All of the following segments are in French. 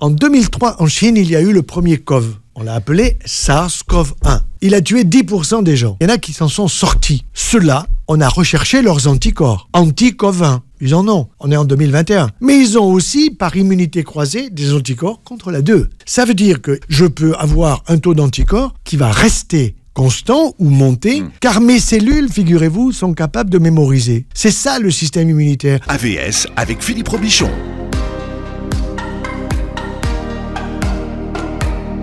En 2003, en Chine, il y a eu le premier COV. On l'a appelé SARS-CoV-1. Il a tué 10% des gens. Il y en a qui s'en sont sortis. Ceux-là, on a recherché leurs anticorps. Anti-CoV-1. Ils en ont. On est en 2021. Mais ils ont aussi, par immunité croisée, des anticorps contre la 2. Ça veut dire que je peux avoir un taux d'anticorps qui va rester constant ou monter, hmm. car mes cellules, figurez-vous, sont capables de mémoriser. C'est ça le système immunitaire. AVS avec Philippe Robichon.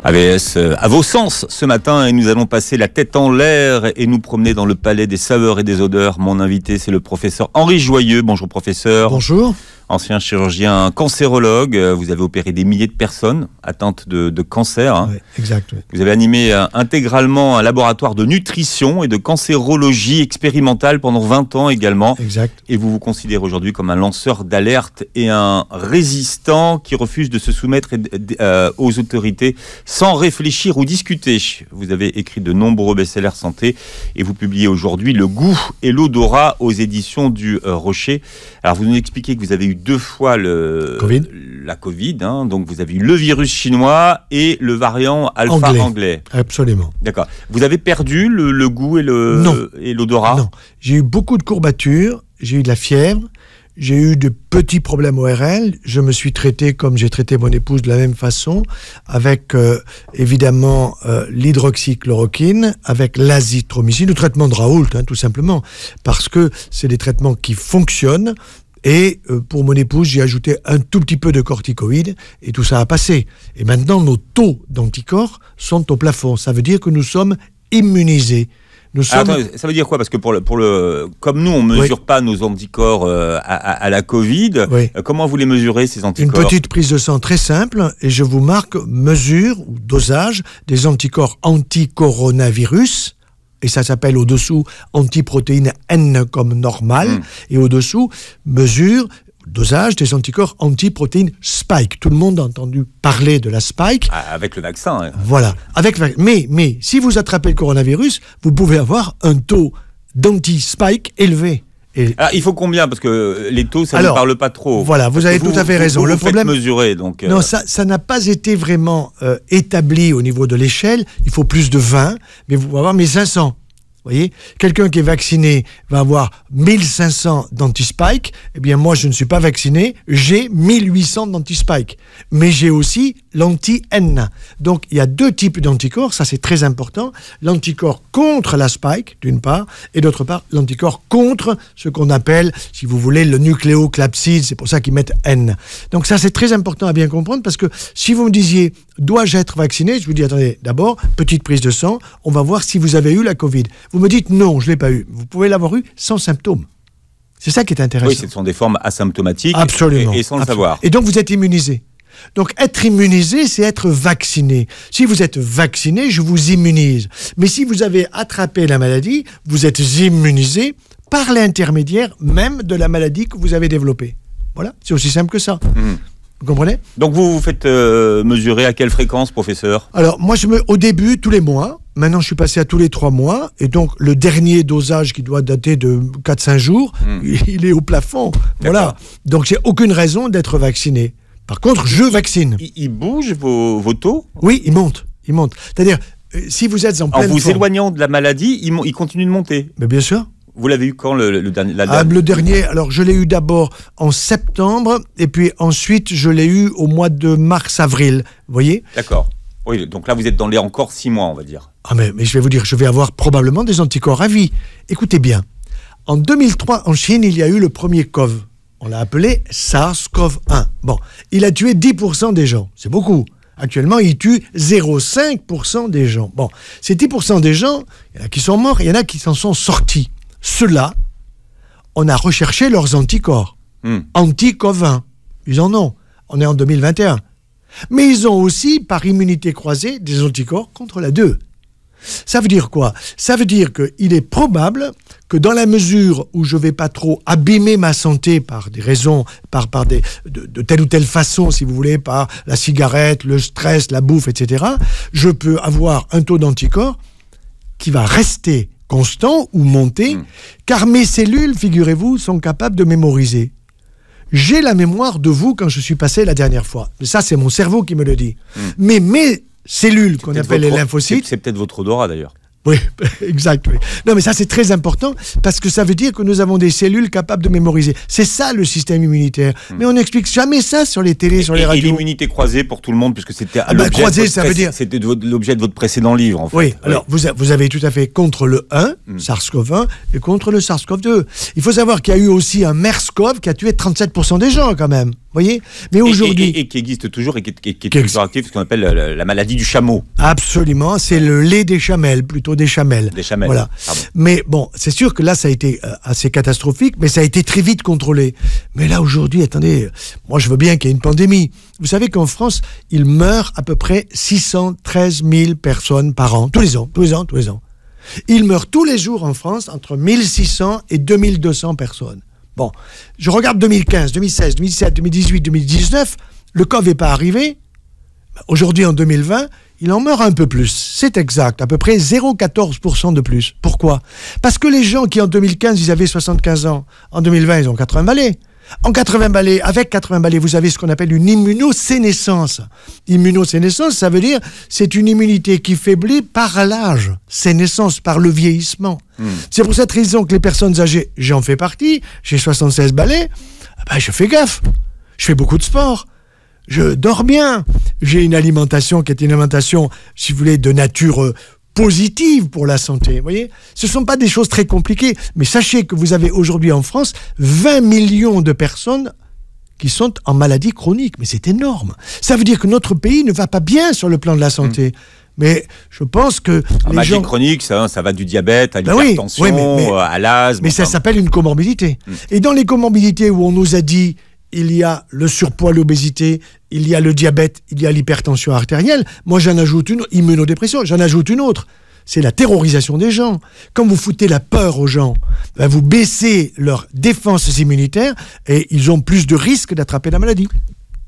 AVS euh, à vos sens ce matin et nous allons passer la tête en l'air et nous promener dans le palais des saveurs et des odeurs. Mon invité, c'est le professeur Henri Joyeux. Bonjour professeur. Bonjour. Ancien chirurgien cancérologue, vous avez opéré des milliers de personnes atteintes de, cancer. Hein. Oui, exact. Vous avez animé euh, intégralement un laboratoire de nutrition et de cancérologie expérimentale pendant 20 ans également. Exact. Et vous vous considérez aujourd'hui comme un lanceur d'alerte et un résistant qui refuse de se soumettre euh, aux autorités sans réfléchir ou discuter. Vous avez écrit de nombreux best-sellers santé et vous publiez aujourd'hui Le goût et l'odorat aux éditions du euh, Rocher. Alors, vous nous expliquez que vous avez eu deux fois le, la Covid. Hein, donc, vous avez eu le virus chinois et le variant alpha anglais. Absolument. D'accord. Vous avez perdu le, le goût et l'odorat Non. J'ai eu beaucoup de courbatures, j'ai eu de la fièvre, j'ai eu de petits problèmes ORL. Je me suis traité comme j'ai traité mon épouse de la même façon, avec euh, évidemment euh, l'hydroxychloroquine, avec l'azithromycine, le traitement de Raoult, hein, tout simplement, parce que c'est des traitements qui fonctionnent. Et euh, pour mon épouse, j'ai ajouté un tout petit peu de corticoïdes et tout ça a passé. Et maintenant, nos taux d'anticorps sont au plafond. Ça veut dire que nous sommes immunisés. Ah, ça veut dire quoi Parce que pour le, pour le, comme nous, on ne mesure pas nos anticorps euh, à, la Covid, euh, comment vous les mesurez, ces anticorps Une petite prise de sang très simple, et je vous marque mesure ou dosage des anticorps anti-coronavirus, et ça s'appelle au-dessous antiprotéine N comme normal, hmm. et au-dessous mesure dosage des anticorps anti-protéines spike. Tout le monde a entendu parler de la spike. Ah, avec le vaccin. Voilà. Avec, mais, mais si vous attrapez le coronavirus, vous pouvez avoir un taux d'anti-spike élevé. Et ah, il faut combien Parce que les taux, ça ne parle pas trop. Voilà, vous avez tout à fait raison. le problème. mesurer. donc. Euh, non, ça n'a pas été vraiment euh, établi au niveau de l'échelle. Il faut plus de 20, mais vous pouvez avoir mes 500 voyez Quelqu'un qui est vacciné va avoir 1500 d'anti-spike. Eh bien, moi, je ne suis pas vacciné, j'ai 1800 d'anti-spike. Mais j'ai aussi l'anti-N. Donc il y a deux types d'anticorps, ça c'est très important. L'anticorps contre la spike, d'une part, et d'autre part, l'anticorps contre ce qu'on appelle, si vous voulez, le nucléoclapside, c'est pour ça qu'ils mettent N. Donc ça c'est très important à bien comprendre, parce que si vous me disiez, dois-je être vacciné Je vous dis, attendez, d'abord, petite prise de sang, on va voir si vous avez eu la Covid. Vous me dites, non, je ne l'ai pas eu. Vous pouvez l'avoir eu sans symptômes. C'est ça qui est intéressant. Oui, ce sont des formes asymptomatiques. Absolument. Et, sans le savoir. Et donc vous êtes immunisé. Donc être immunisé, c'est être vacciné. Si vous êtes vacciné, je vous immunise. Mais si vous avez attrapé la maladie, vous êtes immunisé par l'intermédiaire même de la maladie que vous avez développée. Voilà, c'est aussi simple que ça. Mhm. Vous comprenez Donc vous vous faites euh, mesurer à quelle fréquence, professeur Alors moi, je me, au début, tous les mois. Maintenant, je suis passé à tous les trois mois. Et donc, le dernier dosage qui doit dater de 4-5 jours, mhm. il est au plafond. Voilà. Donc, j'ai aucune raison d'être vacciné. Par contre, je vaccine. il bouge vos, vos, taux Oui, ils montent. Ils montent. C'est-à-dire, euh, si vous êtes en, en vous éloignant de la maladie, ils, continuent de monter. Mais bien sûr. Vous l'avez eu quand le, dernier la... ah, Le dernier, alors je l'ai eu d'abord en septembre, et puis ensuite je l'ai eu au mois de mars-avril. Vous voyez D'accord. Oui, donc là vous êtes dans les encore six mois, on va dire. Ah, mais, mais je vais vous dire, je vais avoir probablement des anticorps à vie. Écoutez bien. En 2003, en Chine, il y a eu le premier COV, on l'a appelé SARS-CoV-1. Bon, il a tué 10% des gens. C'est beaucoup. Actuellement, il tue 0,5% des gens. Bon, ces 10% des gens, il y en a qui sont morts, il y en a qui s'en sont sortis. Ceux-là, on a recherché leurs anticorps. Hmm. Anti-CoV-1. Ils en ont. On est en 2021. Mais ils ont aussi, par immunité croisée, des anticorps contre la 2. Ça veut dire quoi Ça veut dire qu'il est probable que dans la mesure où je ne vais pas trop abîmer ma santé par des raisons, par, par des, de, telle ou telle façon, si vous voulez, par la cigarette, le stress, la bouffe, etc., je peux avoir un taux d'anticorps qui va rester constant ou monter, hmm. car mes cellules, figurez-vous, sont capables de mémoriser. J'ai la mémoire de vous quand je suis passé la dernière fois. ça, c'est mon cerveau qui me le dit. Hmm. Mais mes cellules qu'on appelle les lymphocytes. C'est peut-être votre odorat d'ailleurs. Oui, exact. Non, mais ça c'est très important parce que ça veut dire que nous avons des cellules capables de mémoriser. C'est ça le système immunitaire. Hmm. Mais on n'explique jamais ça sur les télés, sur les radios. Et l'immunité croisée pour tout le monde, puisque c'était à ah, bah, c'était l'objet de votre précédent livre. En fait. Oui. Alors Vous, avez tout à fait contre le 1 hmm. SARS-CoV-1 et contre le SARS-CoV-2. Il faut savoir qu'il y a eu aussi un MERS-CoV qui a tué 37% des gens quand même voyez Mais aujourd'hui. Et, qui existe toujours et qui, est toujours actif, ce qu'on appelle euh, la, maladie du chameau. Absolument, c'est le lait des chamelles, plutôt des chamelles. Des chamelles. Voilà. Mais bon, c'est sûr que là, ça a été euh, assez catastrophique, mais ça a été très vite contrôlé. Mais là, aujourd'hui, attendez, moi, je veux bien qu'il y ait une pandémie. Vous savez qu'en France, il meurt à peu près 613 000 personnes par an, tous les ans, tous les ans, tous les ans. Il meurt tous les jours en France entre 1600 et 2200 personnes. Bon, je regarde 2015, 2016, 2017, 2018, 2019, le COVID n'est pas arrivé. Aujourd'hui, en 2020, il en meurt un peu plus. C'est exact, à peu près 0,14% de plus. Pourquoi Parce que les gens qui, en 2015, ils avaient 75 ans, en 2020, ils ont 80 valets. En 80 balais, avec 80 balais, vous avez ce qu'on appelle une immunosénescence. Immunosénescence, ça veut dire c'est une immunité qui faiblit par l'âge, sénescence, par le vieillissement. Hmm. C'est pour cette raison que les personnes âgées, j'en fais partie, j'ai 76 balais, ah ben, je fais gaffe, je fais beaucoup de sport, je dors bien, j'ai une alimentation qui est une alimentation, si vous voulez, de nature euh, positive pour la santé. Vous voyez, ce ne sont pas des choses très compliquées, mais sachez que vous avez aujourd'hui en France 20 millions de personnes qui sont en maladie chronique, mais c'est énorme. Ça veut dire que notre pays ne va pas bien sur le plan de la santé. Hmm. Mais je pense que. En les chronique, ça, hein, ça, va du diabète à ben l'hypertension, mais, à l'asthme. Mais ça s'appelle une comorbidité. Hmm. Et dans les comorbidités où on nous a dit il y a le surpoids, l'obésité, il y a le diabète, il y a l'hypertension artérielle. Moi, j'en ajoute une, immunodépression, j'en ajoute une autre. C'est la terrorisation des gens. Quand vous foutez la peur aux gens, ben, vous baissez leurs défenses immunitaires et ils ont plus de risques d'attraper la maladie.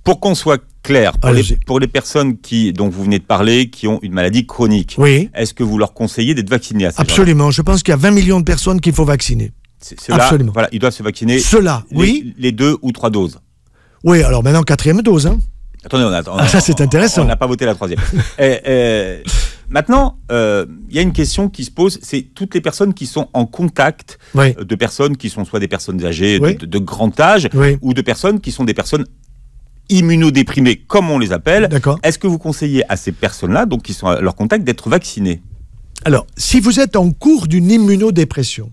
Pour qu'on soit clair, pour les, personnes qui, dont vous venez de parler, qui ont une maladie chronique, oui. est-ce que vous leur conseillez d'être vaccinés à Absolument. Je pense qu'il y a 20 millions de personnes qu'il faut vacciner ceux voilà, ils doivent se vacciner. Cela, oui. Les deux ou trois doses. Oui, alors maintenant, quatrième dose. Hein. Attendez, on attend. Ah, ça c'est intéressant. On n'a pas voté la troisième. Eh, eh, maintenant, euh, il y a une question qui se pose, c'est toutes les personnes qui sont en contact euh, de personnes qui sont soit des personnes âgées de, grand âge ou de personnes qui sont des personnes immunodéprimées, comme on les appelle. Est-ce que vous conseillez à ces personnes-là, donc qui sont à leur contact, d'être vaccinées Alors, si vous êtes en cours d'une immunodépression,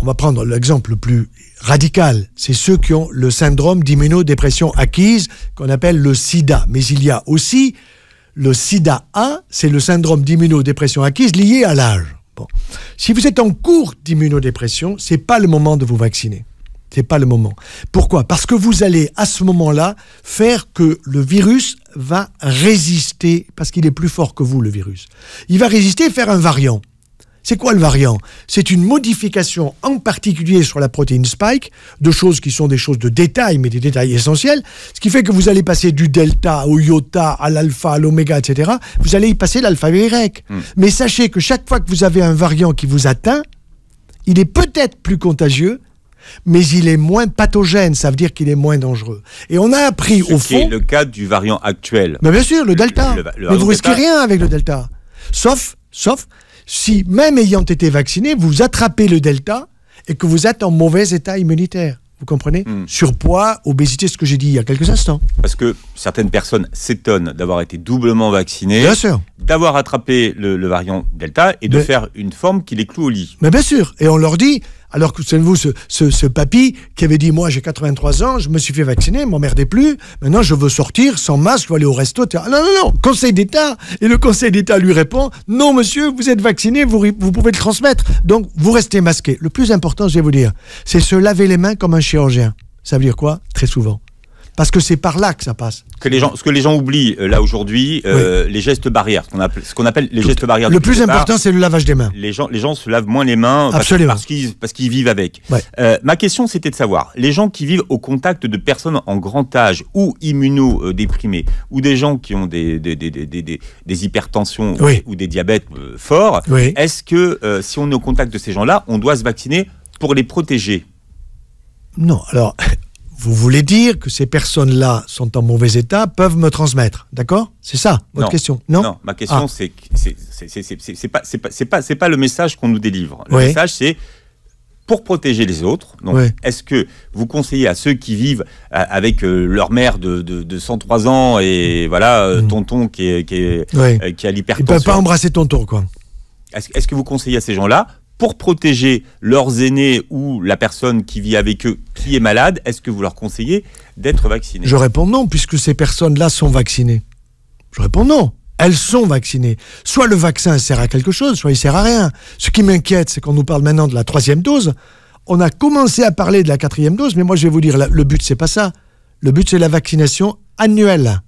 on va prendre l'exemple le plus radical, c'est ceux qui ont le syndrome d'immunodépression acquise qu'on appelle le sida. Mais il y a aussi le sida A, c'est le syndrome d'immunodépression acquise lié à l'âge. Si vous êtes en cours d'immunodépression, ce n'est pas le moment de vous vacciner. Ce n'est pas le moment. Pourquoi Parce que vous allez à ce moment-là faire que le virus va résister parce qu'il est plus fort que vous le virus. Il va résister et faire un variant. C'est quoi le variant C'est une modification en particulier sur la protéine spike, de choses qui sont des choses de détail, mais des détails essentiels, ce qui fait que vous allez passer du delta au iota, à l'alpha, à l'oméga, etc. Vous allez y passer l'alphabet grec. Hmm. Mais sachez que chaque fois que vous avez un variant qui vous atteint, il est peut-être plus contagieux, mais il est moins pathogène, ça veut dire qu'il est moins dangereux. Et on a appris au fond... C'est le cas du variant actuel. Mais bien sûr, le delta. mais vous ne risquez rien avec le delta. Sauf, sauf si, même ayant été vacciné, vous attrapez le Delta et que vous êtes en mauvais état immunitaire. Vous comprenez hmm. Surpoids, obésité, ce que j'ai dit il y a quelques instants. Parce que certaines personnes s'étonnent d'avoir été doublement vaccinées, d'avoir attrapé le, variant Delta et de faire une forme qui les cloue au lit. Mais bien sûr, et on leur dit, alors que, vous ce, papy qui avait dit Moi, j'ai 83 ans, je me suis fait vacciner, m'emmerdez plus, maintenant je veux sortir sans masque, je veux aller au resto. Ah, non, non, non, Conseil d'État. Et le Conseil d'État lui répond Non, monsieur, vous êtes vacciné, vous, vous pouvez le transmettre. Donc, vous restez masqué. Le plus important, je vais vous dire, c'est se laver les mains comme un chirurgien. Ça veut dire quoi Très souvent parce que c'est par là que ça passe. Que les gens, ce que les gens oublient euh, là aujourd'hui, euh, les gestes barrières, qu'on appelle, ce qu'on appelle, les gestes barrières. Le plus important, c'est le lavage des mains. Les gens, les gens se lavent moins les mains parce, qu'ils, parce qu'ils vivent avec. Euh, ma question, c'était de savoir, les gens qui vivent au contact de personnes en grand âge ou immunodéprimées, ou des gens qui ont des, des, hypertensions ou des diabètes forts, est-ce que si on est au contact de ces gens-là, on doit se vacciner pour les protéger non, alors vous voulez dire que ces personnes-là sont en mauvais état, peuvent me transmettre, d'accord C'est ça votre question, non Non, ma question ah. c'est c'est pas c'est pas c'est pas, le message qu'on nous délivre. Le message c'est pour protéger les autres. est-ce que vous conseillez à ceux qui vivent euh, avec euh, leur mère de, de, 103 ans et voilà euh, mm. tonton qui est, qui, qui a l'hypertension Ils peuvent pas embrasser tonton quoi. Est-ce que vous conseillez à ces gens-là pour protéger leurs aînés ou la personne qui vit avec eux qui est malade, est-ce que vous leur conseillez d'être vaccinés Je réponds non, puisque ces personnes-là sont vaccinées. Je réponds non. Elles sont vaccinées. Soit le vaccin sert à quelque chose, soit il sert à rien. Ce qui m'inquiète, c'est qu'on nous parle maintenant de la troisième dose. On a commencé à parler de la quatrième dose, mais moi je vais vous dire, le but c'est pas ça. Le but c'est la vaccination annuelle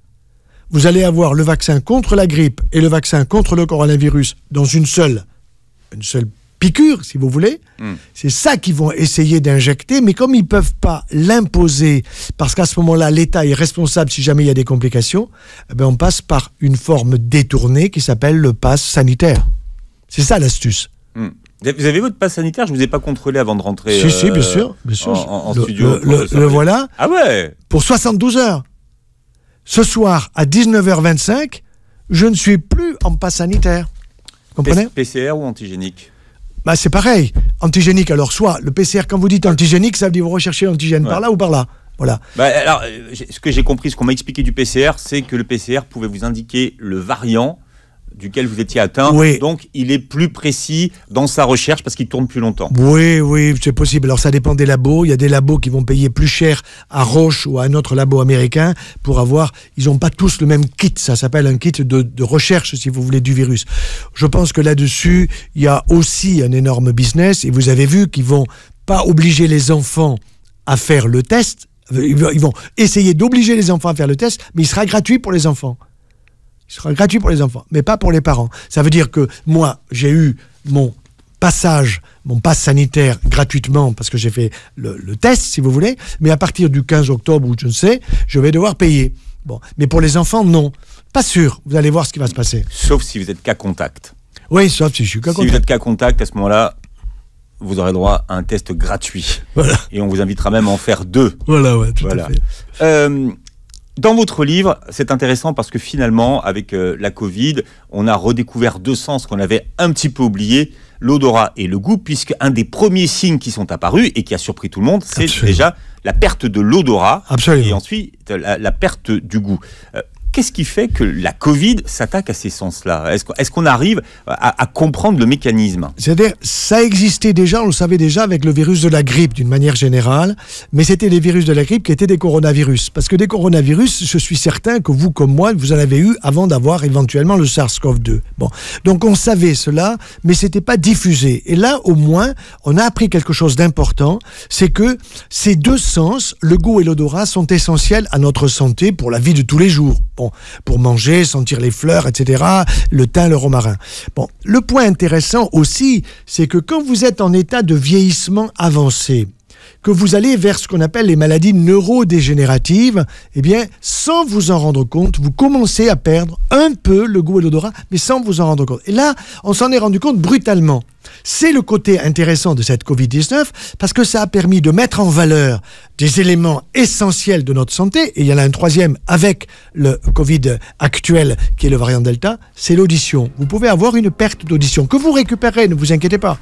vous allez avoir le vaccin contre la grippe et le vaccin contre le coronavirus dans une seule, une seule si vous voulez. Hmm. C'est ça qu'ils vont essayer d'injecter, mais comme ils ne peuvent pas l'imposer, parce qu'à ce moment-là, l'État est responsable si jamais il y a des complications, eh ben on passe par une forme détournée qui s'appelle le pass sanitaire. C'est ça l'astuce. Hmm. Vous avez votre passe sanitaire Je ne vous ai pas contrôlé avant de rentrer. Si, si, bien euh, sûr. Bien sûr. En, studio. Le, voilà. Ah ouais Pour 72 heures. Ce soir, à 19h25, je ne suis plus en passe sanitaire. comprenez PCR ou antigénique bah, c'est pareil. Antigénique, alors soit le PCR, quand vous dites antigénique, ça veut dire vous recherchez l'antigène par là ou par là. Voilà. Bah, alors, euh, ce que j'ai compris, ce qu'on m'a expliqué du PCR, c'est que le PCR pouvait vous indiquer le variant duquel vous étiez atteint. Donc, il est plus précis dans sa recherche parce qu'il tourne plus longtemps. Oui, oui, c'est possible. Alors, ça dépend des labos. Il y a des labos qui vont payer plus cher à Roche ou à un autre labo américain pour avoir. Ils n'ont pas tous le même kit. Ça s'appelle un kit de, recherche, si vous voulez, du virus. Je pense que là-dessus, il y a aussi un énorme business. Et vous avez vu qu'ils vont pas obliger les enfants à faire le test. Ils vont essayer d'obliger les enfants à faire le test, mais il sera gratuit pour les enfants. Il sera gratuit pour les enfants, mais pas pour les parents. Ça veut dire que moi, j'ai eu mon passage, mon passe sanitaire gratuitement parce que j'ai fait le, test, si vous voulez, mais à partir du 15 octobre ou je ne sais, je vais devoir payer. Bon, mais pour les enfants, non. Pas sûr. Vous allez voir ce qui va se passer. Sauf si vous êtes cas contact. Oui, sauf si je suis cas contact. Si vous êtes cas contact, à ce moment-là, vous aurez droit à un test gratuit. Voilà. Et on vous invitera même à en faire deux. Voilà, ouais, tout à fait. Euh, dans votre livre, c'est intéressant parce que finalement, avec euh, la Covid, on a redécouvert deux sens qu'on avait un petit peu oubliés, l'odorat et le goût, puisque un des premiers signes qui sont apparus et qui a surpris tout le monde, c'est déjà la perte de l'odorat et ensuite la, perte du goût. Euh, Qu'est-ce qui fait que la Covid s'attaque à ces sens-là Est-ce qu'on arrive à, comprendre le mécanisme C'est-à-dire, ça existait déjà, on le savait déjà avec le virus de la grippe d'une manière générale, mais c'était les virus de la grippe qui étaient des coronavirus. Parce que des coronavirus, je suis certain que vous comme moi, vous en avez eu avant d'avoir éventuellement le SARS-CoV-2. Bon, donc on savait cela, mais c'était pas diffusé. Et là, au moins, on a appris quelque chose d'important, c'est que ces deux sens, le goût et l'odorat, sont essentiels à notre santé pour la vie de tous les jours pour, manger, sentir les fleurs, etc., le thym, le romarin. Bon, le point intéressant aussi, c'est que quand vous êtes en état de vieillissement avancé, que vous allez vers ce qu'on appelle les maladies neurodégénératives, eh bien, sans vous en rendre compte, vous commencez à perdre un peu le goût et l'odorat, mais sans vous en rendre compte. Et là, on s'en est rendu compte brutalement. C'est le côté intéressant de cette Covid-19 parce que ça a permis de mettre en valeur des éléments essentiels de notre santé. Et il y en a un troisième avec le Covid actuel qui est le variant Delta, c'est l'audition. Vous pouvez avoir une perte d'audition que vous récupérez, ne vous inquiétez pas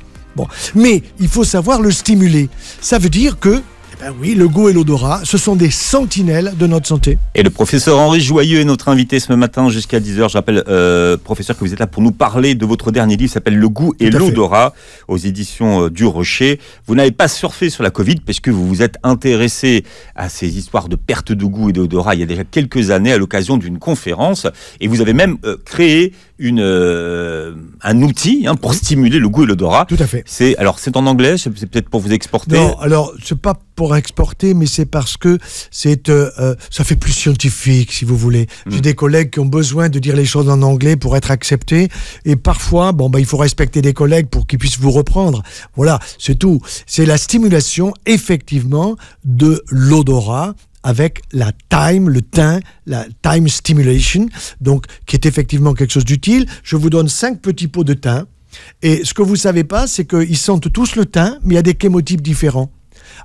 mais il faut savoir le stimuler. Ça veut dire que eh ben oui, le goût et l'odorat, ce sont des sentinelles de notre santé. Et le professeur Henri Joyeux est notre invité ce matin jusqu'à 10h. Je rappelle, euh, professeur, que vous êtes là pour nous parler de votre dernier livre s'appelle Le goût et l'odorat aux éditions euh, du Rocher. Vous n'avez pas surfé sur la Covid parce que vous vous êtes intéressé à ces histoires de perte de goût et d'odorat il y a déjà quelques années à l'occasion d'une conférence et vous avez même euh, créé une, euh, un outil hein, pour stimuler le goût et l'odorat. Tout à fait. C'est alors c'est en anglais, c'est peut-être pour vous exporter. Non, alors c'est pas pour exporter, mais c'est parce que c'est euh, euh, ça fait plus scientifique, si vous voulez. Hmm. J'ai des collègues qui ont besoin de dire les choses en anglais pour être acceptés, et parfois, bon, bah, il faut respecter des collègues pour qu'ils puissent vous reprendre. Voilà, c'est tout. C'est la stimulation, effectivement, de l'odorat avec la time, le thym, la time stimulation, donc qui est effectivement quelque chose d'utile. Je vous donne cinq petits pots de thym. Et ce que vous ne savez pas, c'est qu'ils sentent tous le thym, mais il y a des chémotypes différents.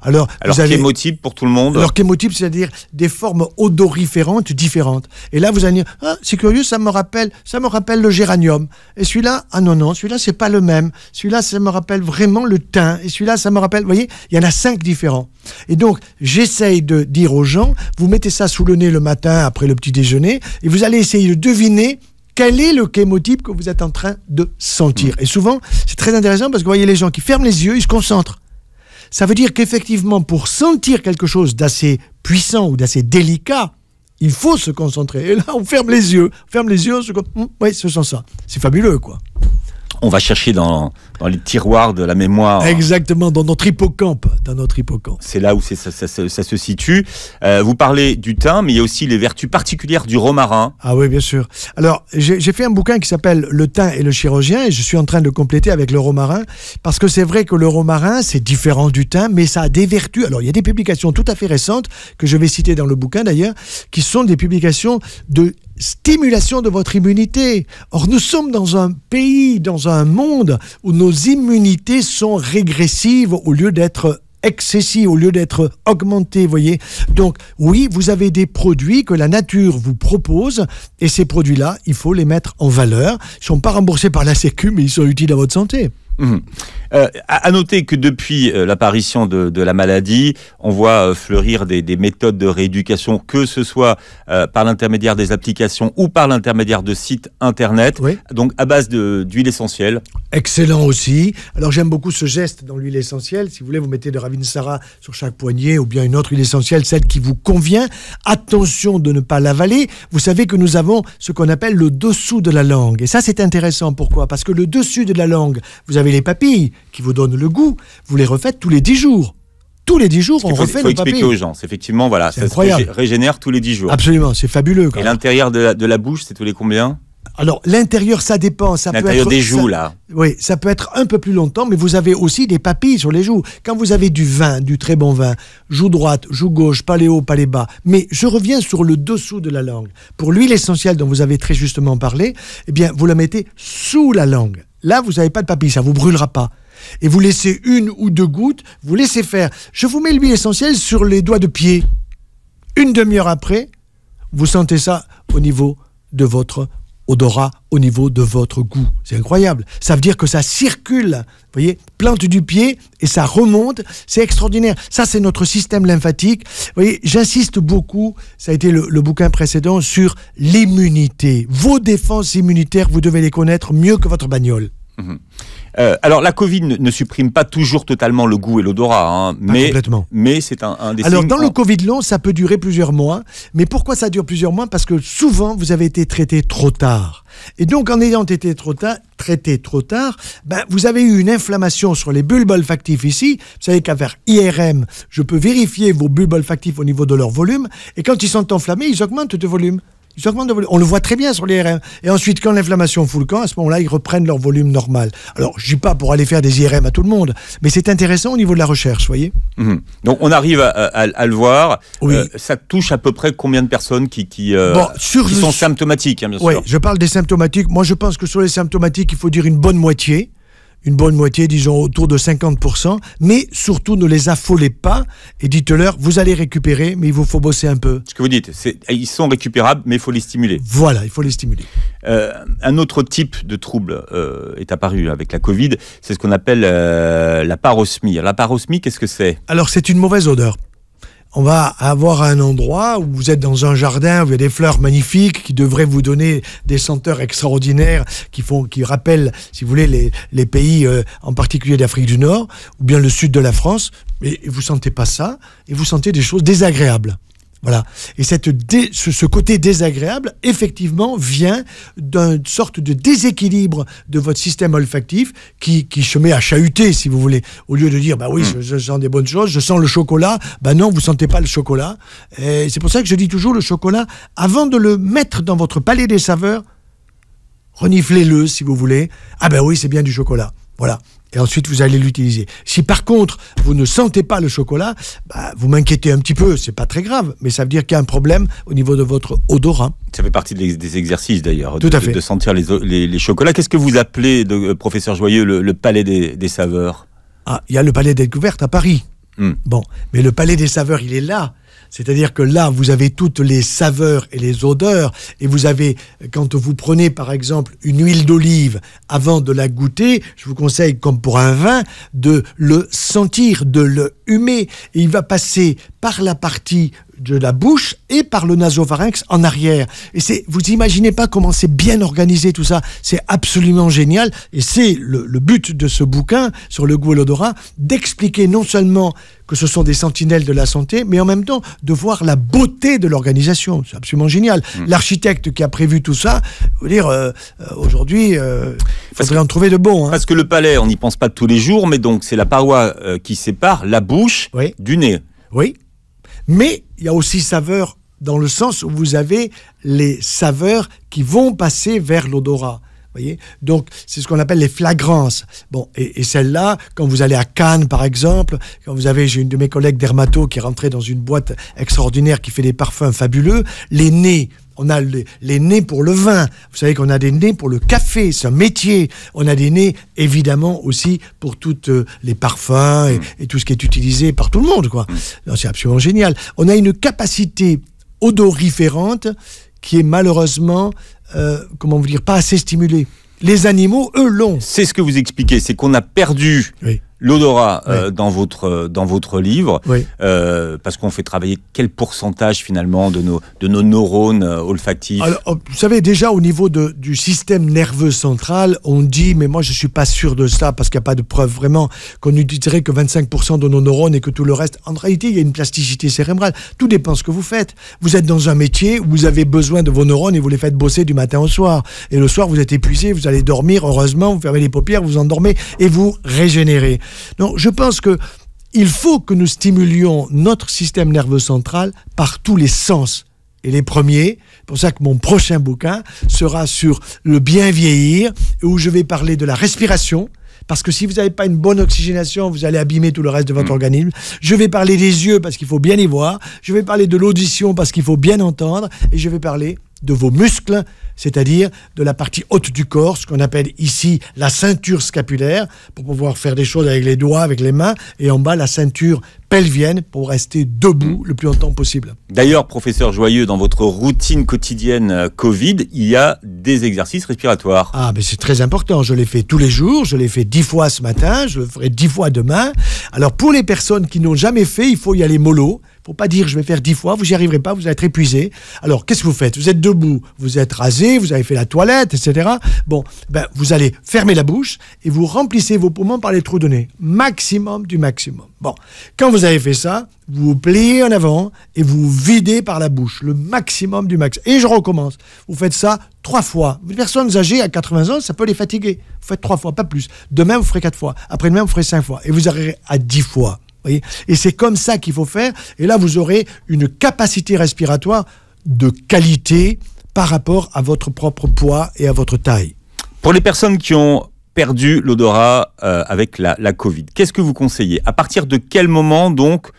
Alors, vous avez, chémotype pour tout le monde. Alors chémotype, c'est-à-dire des formes odoriférantes différentes. Et là, vous allez dire, ah, c'est curieux, ça me rappelle, ça me rappelle le géranium. Et celui-là, ah non non, celui-là c'est pas le même. Celui-là, ça me rappelle vraiment le thym. Et celui-là, ça me rappelle. Vous voyez, il y en a cinq différents. Et donc, j'essaye de dire aux gens, vous mettez ça sous le nez le matin après le petit déjeuner, et vous allez essayer de deviner quel est le chémotype que vous êtes en train de sentir. Et souvent, c'est très intéressant parce que vous voyez les gens qui ferment les yeux, ils se concentrent. Ça veut dire qu'effectivement, pour sentir quelque chose d'assez puissant ou d'assez délicat, il faut se concentrer. Et là, on ferme les yeux. On ferme les yeux, on se... oui, ce sont ça. C'est fabuleux, quoi on va chercher dans, les tiroirs de la mémoire. Exactement, dans notre hippocampe. Dans notre hippocampe. C'est là où ça, se situe. Euh, vous parlez du thym, mais il y a aussi les vertus particulières du romarin. Ah oui, bien sûr. Alors, j'ai fait un bouquin qui s'appelle Le thym et le chirurgien, et je suis en train de compléter avec le romarin, parce que c'est vrai que le romarin, c'est différent du thym, mais ça a des vertus. Alors, il y a des publications tout à fait récentes, que je vais citer dans le bouquin d'ailleurs, qui sont des publications de stimulation de votre immunité. Or, nous sommes dans un pays, dans un monde où nos immunités sont régressives au lieu d'être excessives, au lieu d'être augmentées, voyez. Donc, oui, vous avez des produits que la nature vous propose, et ces produits-là, il faut les mettre en valeur. Ils ne sont pas remboursés par la Sécu, mais ils sont utiles à votre santé. Mhm. Euh, à, noter que depuis euh, l'apparition de, la maladie, on voit euh, fleurir des, méthodes de rééducation, que ce soit par l'intermédiaire des applications ou par l'intermédiaire de sites internet, donc à base d'huile essentielle. Excellent aussi. Alors j'aime beaucoup ce geste dans l'huile essentielle. Si vous voulez, vous mettez de Ravinsara sur chaque poignet ou bien une autre huile essentielle, celle qui vous convient. Attention de ne pas l'avaler. Vous savez que nous avons ce qu'on appelle le dessous de la langue. Et ça, c'est intéressant. Pourquoi Parce que le dessus de la langue, vous avez les papilles qui vous donnent le goût, vous les refaites tous les 10 jours tous les 10 jours, on refait faut expliquer aux gens, effectivement, voilà, ça incroyable. se régénère tous les 10 jours. Absolument, c'est fabuleux. Et l'intérieur de, la bouche, c'est tous les combien alors, l'intérieur, ça dépend. Ça l'intérieur des joues, là. Oui, ça peut être un peu plus longtemps, mais vous avez aussi des papilles sur les joues. Quand vous avez du vin, du très bon vin, joue droite, joue gauche, pas les hauts, pas les bas. Mais je reviens sur le dessous de la langue. Pour l'huile essentielle dont vous avez très justement parlé, eh bien, vous la mettez sous la langue. Là, vous n'avez pas de papier, ça vous brûlera pas. Et vous laissez une ou deux gouttes, vous laissez faire. Je vous mets l'huile essentielle sur les doigts de pied. Une demi-heure après, vous sentez ça au niveau de votre odorat au niveau de votre goût. C'est incroyable. Ça veut dire que ça circule, vous voyez, plante du pied et ça remonte. C'est extraordinaire. Ça, c'est notre système lymphatique. Vous voyez, j'insiste beaucoup, ça a été le, bouquin précédent, sur l'immunité. Vos défenses immunitaires, vous devez les connaître mieux que votre bagnole. Mhm. Euh, alors la Covid ne, supprime pas toujours totalement le goût et l'odorat, hein, mais, mais c'est un, des des Alors dans le Covid long, ça peut durer plusieurs mois, mais pourquoi ça dure plusieurs mois Parce que souvent vous avez été traité trop tard. Et donc en ayant été trop tard, traité trop tard, ben, vous avez eu une inflammation sur les bulbes olfactifs ici. Vous savez qu'à faire IRM, je peux vérifier vos bulbes olfactifs au niveau de leur volume, et quand ils sont enflammés, ils augmentent de volume. On le voit très bien sur l'IRM. Et ensuite, quand l'inflammation fout le camp, à ce moment-là, ils reprennent leur volume normal. Alors, je dis pas pour aller faire des IRM à tout le monde, mais c'est intéressant au niveau de la recherche, voyez. Mhm. Donc, on arrive à, le voir. Euh, ça touche à peu près combien de personnes qui, qui, euh, sont symptomatiques, hein, bien sûr. Oui. je parle des symptomatiques. Moi, je pense que sur les symptomatiques, il faut dire une bonne moitié une bonne moitié, disons autour de 50%, mais surtout ne les affolez pas et dites-leur, vous allez récupérer, mais il vous faut bosser un peu. Ce que vous dites, c'est ils sont récupérables, mais il faut les stimuler. Voilà, il faut les stimuler. Euh, un autre type de trouble euh, est apparu avec la Covid, c'est ce qu'on appelle euh, la parosmie. La parosmie, qu'est-ce que c'est Alors c'est une mauvaise odeur on va avoir un endroit où vous êtes dans un jardin, où il y a des fleurs magnifiques qui devraient vous donner des senteurs extraordinaires qui font, qui rappellent, si vous voulez, les, les pays, euh, en particulier d'Afrique du Nord, ou bien le sud de la France. Mais vous sentez pas ça, et vous sentez des choses désagréables. Voilà. Et cette ce, côté désagréable, effectivement, vient d'une sorte de déséquilibre de votre système olfactif qui, se met à chahuter, si vous voulez. Au lieu de dire, bah oui, mm. je, sens des bonnes choses, je sens le chocolat, bah non, vous sentez pas le chocolat. et C'est pour ça que je dis toujours le chocolat, avant de le mettre dans votre palais des saveurs, reniflez-le, si vous voulez. Ah ben oui, c'est bien du chocolat. Voilà et ensuite vous allez l'utiliser. Si par contre vous ne sentez pas le chocolat, bah, vous m'inquiétez un petit peu, c'est pas très grave, mais ça veut dire qu'il y a un problème au niveau de votre odorat. Ça fait partie des exercices d'ailleurs, de, sentir les, chocolats. Qu'est-ce que vous appelez, de, euh, professeur Joyeux, le, palais des, saveurs Ah, il y a le palais des découvertes à Paris. Hmm. Bon, mais le palais des saveurs, il est là. C'est-à-dire que là, vous avez toutes les saveurs et les odeurs, et vous avez, quand vous prenez par exemple une huile d'olive, avant de la goûter, je vous conseille, comme pour un vin, de le sentir, de le humer. Et il va passer par la partie de la bouche et par le nasopharynx en arrière. Et c'est, vous imaginez pas comment c'est bien organisé tout ça. C'est absolument génial. Et c'est le, but de ce bouquin sur le goût et l'odorat, d'expliquer non seulement que ce sont des sentinelles de la santé, mais en même temps de voir la beauté de l'organisation. C'est absolument génial. Mm. L'architecte qui a prévu tout ça, vous dire euh, euh, aujourd'hui, euh, il faudrait en trouver de bons. Hein. Parce que le palais, on n'y pense pas tous les jours, mais donc c'est la paroi qui sépare la bouche du nez. Oui. Mais il y a aussi saveur dans le sens où vous avez les saveurs qui vont passer vers l'odorat. Voyez Donc, c'est ce qu'on appelle les flagrances. Bon, et, et celle-là, quand vous allez à Cannes, par exemple, quand vous avez, j'ai une de mes collègues dermato qui est rentrée dans une boîte extraordinaire qui fait des parfums fabuleux, les nez, on a les, nez pour le vin, vous savez qu'on a des nez pour le café, c'est un métier. On a des nez, évidemment, aussi pour tous euh, les parfums mm. et, tout ce qui est utilisé par tout le monde, quoi. Mm. C'est absolument génial. On a une capacité odoriférante qui est malheureusement, euh, comment vous dire, pas assez stimulée. Les animaux, eux, l'ont. C'est ce que vous expliquez, c'est qu'on a perdu l'odorat euh, dans votre euh, dans votre livre, euh, parce qu'on fait travailler quel pourcentage finalement de nos de nos neurones olfactifs. Oh, vous savez déjà au niveau de, du système nerveux central, on dit, mais moi je suis pas sûr de ça parce qu'il n'y a pas de preuve vraiment qu'on utiliserait que 25% de nos neurones et que tout le reste. En réalité, il y a une plasticité cérébrale. Tout dépend ce que vous faites. Vous êtes dans un métier où vous avez besoin de vos neurones et vous les faites bosser du matin au soir. Et le soir, vous êtes épuisé, vous allez dormir. Heureusement, vous fermez les paupières, vous endormez et vous régénérez. Donc je pense que il faut que nous stimulions notre système nerveux central par tous les sens. Et les premiers, c'est pour ça que mon prochain bouquin sera sur le bien vieillir, où je vais parler de la respiration, parce que si vous n'avez pas une bonne oxygénation, vous allez abîmer tout le reste de votre mm. organisme. Je vais parler des yeux parce qu'il faut bien y voir. Je vais parler de l'audition parce qu'il faut bien entendre. Et je vais parler de vos muscles c'est-à-dire de la partie haute du corps, ce qu'on appelle ici la ceinture scapulaire, pour pouvoir faire des choses avec les doigts, avec les mains, et en bas la ceinture pelvienne pour rester debout le plus longtemps possible. D'ailleurs, professeur Joyeux, dans votre routine quotidienne euh, Covid, il y a des exercices respiratoires. Ah, mais c'est très important. Je les fais tous les jours. Je les fais dix fois ce matin. Je le ferai dix fois demain. Alors, pour les personnes qui n'ont jamais fait, il faut y aller mollo faut pas dire je vais faire dix fois, vous n'y arriverez pas, vous allez être épuisé. Alors qu'est-ce que vous faites Vous êtes debout, vous êtes rasé, vous avez fait la toilette, etc. Bon, ben, vous allez fermer la bouche et vous remplissez vos poumons par les trous de nez. Maximum du maximum. Bon, quand vous avez fait ça, vous vous pliez en avant et vous videz par la bouche, le maximum du max. Et je recommence. Vous faites ça trois fois. Les personnes âgées à 80 ans, ça peut les fatiguer. Vous faites trois fois, pas plus. Demain, vous ferez quatre fois. Après-demain, vous ferez cinq fois. Et vous arriverez à dix fois et c'est comme ça qu'il faut faire. Et là, vous aurez une capacité respiratoire de qualité par rapport à votre propre poids et à votre taille. Pour les personnes qui ont perdu l'odorat euh, avec la, Covid, qu'est-ce que vous conseillez À partir de quel moment, donc,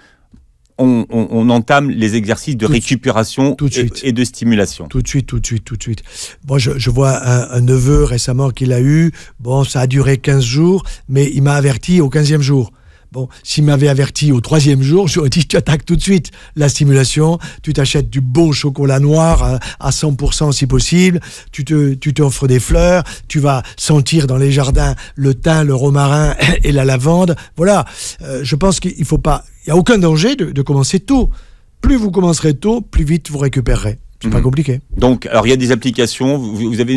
on, entame les exercices de récupération Et, de stimulation. Tout de suite, tout de suite, tout de suite. Moi, je, vois un, un neveu récemment qu'il a eu. Bon, ça a duré 15 jours, mais il m'a averti au 15e jour. Bon, s'il m'avait averti au troisième jour, j'aurais dit tu attaques tout de suite la stimulation, tu t'achètes du beau chocolat noir euh, à 100% si possible, tu te, tu t'offres des fleurs, tu vas sentir dans les jardins le thym, le romarin et la lavande. Voilà, euh, je pense qu'il faut pas, il y a aucun danger de, de commencer tôt. Plus vous commencerez tôt, plus vite vous récupérerez. C'est pas mhm. compliqué. Donc, alors il y a des applications. Vous, avez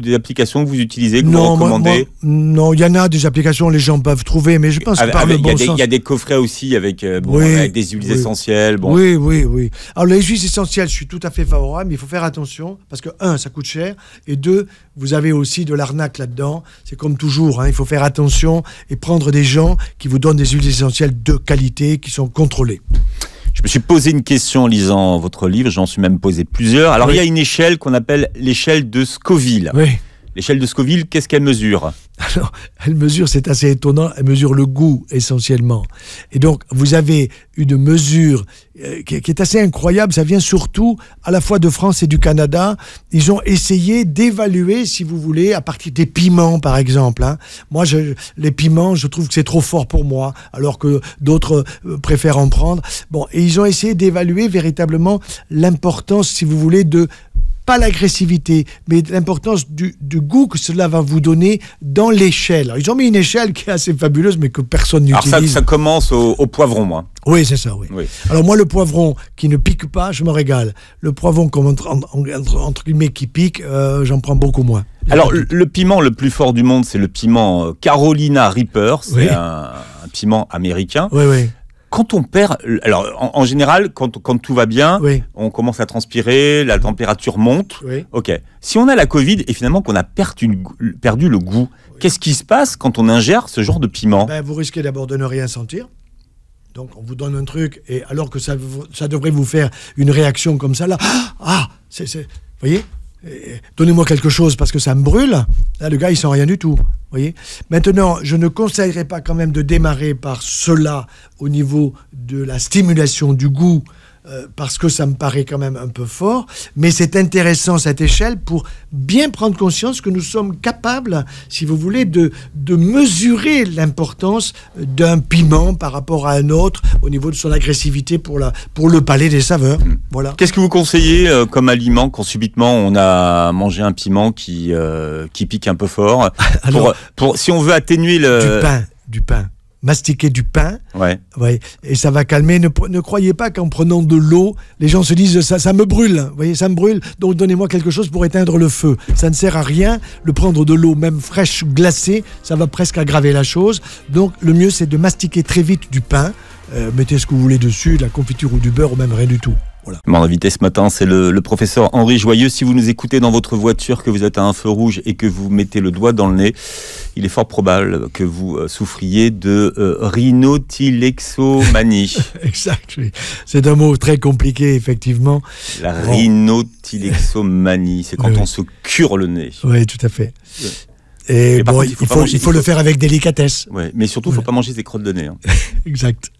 des applications que vous utilisez, que vous recommandez Non, il y en a des applications. Les gens peuvent trouver, mais je pense qu'il que par Il y, a des coffrets aussi avec, euh, des huiles essentielles. Oui, oui, oui. Alors les huiles essentielles, je suis tout à fait favorable, mais il faut faire attention parce que un, ça coûte cher, et deux, vous avez aussi de l'arnaque là-dedans. C'est comme toujours, hein, il faut faire attention et prendre des gens qui vous donnent des huiles essentielles de qualité, qui sont contrôlées. Je me suis posé une question en lisant votre livre, j'en suis même posé plusieurs. Alors il y a une échelle qu'on appelle l'échelle de Scoville. L'échelle de Scoville, qu'est-ce qu'elle mesure Alors, elle mesure, c'est assez étonnant, elle mesure le goût essentiellement. Et donc, vous avez une mesure euh, qui, est assez incroyable, ça vient surtout à la fois de France et du Canada. Ils ont essayé d'évaluer, si vous voulez, à partir des piments, par exemple. Hein. Moi, je, les piments, je trouve que c'est trop fort pour moi, alors que d'autres euh, préfèrent en prendre. Bon, et ils ont essayé d'évaluer véritablement l'importance, si vous voulez, de pas l'agressivité, mais l'importance du, goût que cela va vous donner dans l'échelle. Ils ont mis une échelle qui est assez fabuleuse, mais que personne n'utilise. Alors ça, commence au, poivron, moi. Oui, c'est ça, oui. Alors moi, le poivron qui ne pique pas, je me régale. Le poivron, comme entre, entre, qui pique, euh, j'en prends beaucoup moins. Alors, le, piment le plus fort du monde, c'est le piment euh, Carolina Reaper. C'est un, piment américain. Oui, oui quand on perd, alors en, général, quand, tout va bien, on commence à transpirer, la température monte. Ok. Si on a la Covid et finalement qu'on a perdu, le goût, qu'est-ce qui se passe quand on ingère ce genre de piment ben, Vous risquez d'abord de ne rien sentir. Donc on vous donne un truc et alors que ça, devrait vous faire une réaction comme ça là, ah, c'est, vous voyez, donnez-moi quelque chose parce que ça me brûle. Là le gars il sent rien du tout. Maintenant, je ne conseillerais pas quand même de démarrer par cela au niveau de la stimulation du goût euh, parce que ça me paraît quand même un peu fort, mais c'est intéressant cette échelle pour bien prendre conscience que nous sommes capables, si vous voulez, de, mesurer l'importance d'un piment par rapport à un autre au niveau de son agressivité pour, pour le palais des saveurs. Hmm. Voilà. Qu'est-ce que vous conseillez euh, comme aliment quand subitement on a mangé un piment qui, euh, pique un peu fort Alors, Si on veut atténuer le... Du pain, du pain mastiquer du pain. Ouais. et ça va calmer. Ne, croyez pas qu'en prenant de l'eau, les gens se disent ça, me brûle. Vous voyez, ça me brûle. Donc donnez-moi quelque chose pour éteindre le feu. Ça ne sert à rien. Le prendre de l'eau, même fraîche glacée, ça va presque aggraver la chose. Donc le mieux, c'est de mastiquer très vite du pain. Euh, mettez ce que vous voulez dessus, la confiture ou du beurre ou même rien du tout. Voilà. Mon invité ce matin, c'est le, professeur Henri Joyeux. Si vous nous écoutez dans votre voiture, que vous êtes à un feu rouge et que vous mettez le doigt dans le nez, il est fort probable que vous euh, souffriez de euh, rhinotilexomanie. exact, C'est un mot très compliqué, effectivement. La bon. c'est quand on se cure le nez. Oui, tout à fait. Et, bon, il faut, le faire avec délicatesse. mais surtout, il ne faut pas manger ses crottes de nez. Hein. exact.